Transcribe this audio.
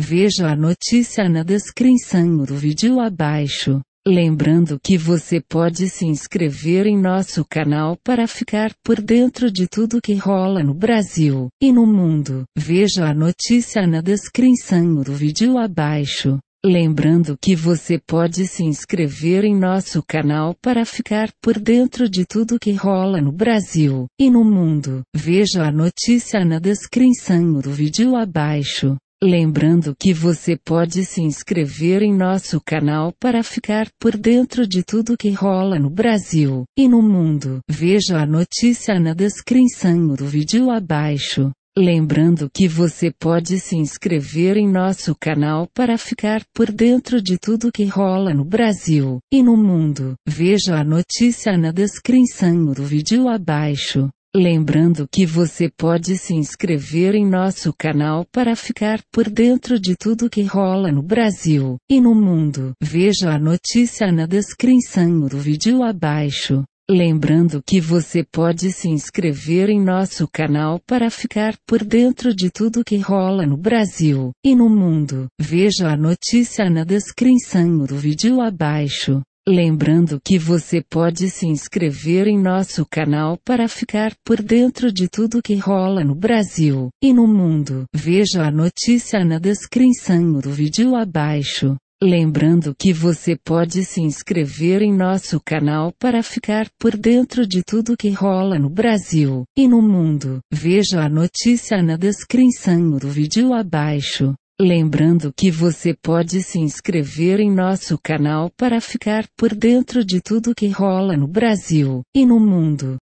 Veja a notícia na descrição do vídeo abaixo. Lembrando que você pode se inscrever em nosso canal para ficar por dentro de tudo que rola no Brasil e no mundo. Veja a notícia na descrição do vídeo abaixo. Lembrando que você pode se inscrever em nosso canal para ficar por dentro de tudo que rola no Brasil e no mundo. Veja a notícia na descrição do vídeo abaixo. Lembrando que você pode se inscrever em nosso canal para ficar por dentro de tudo que rola no Brasil e no mundo. Veja a notícia na descrição do vídeo abaixo. Lembrando que você pode se inscrever em nosso canal para ficar por dentro de tudo que rola no Brasil e no mundo. Veja a notícia na descrição do vídeo abaixo. Lembrando que você pode se inscrever em nosso canal para ficar por dentro de tudo que rola no Brasil e no mundo. Veja a notícia na descrição do vídeo abaixo. Lembrando que você pode se inscrever em nosso canal para ficar por dentro de tudo que rola no Brasil e no mundo. Veja a notícia na descrição do vídeo abaixo. Lembrando que você pode se inscrever em nosso canal para ficar por dentro de tudo que rola no Brasil e no mundo. Veja a notícia na descrição do vídeo abaixo. Lembrando que você pode se inscrever em nosso canal para ficar por dentro de tudo que rola no Brasil e no mundo. Veja a notícia na descrição do vídeo abaixo. Lembrando que você pode se inscrever em nosso canal para ficar por dentro de tudo que rola no Brasil e no mundo.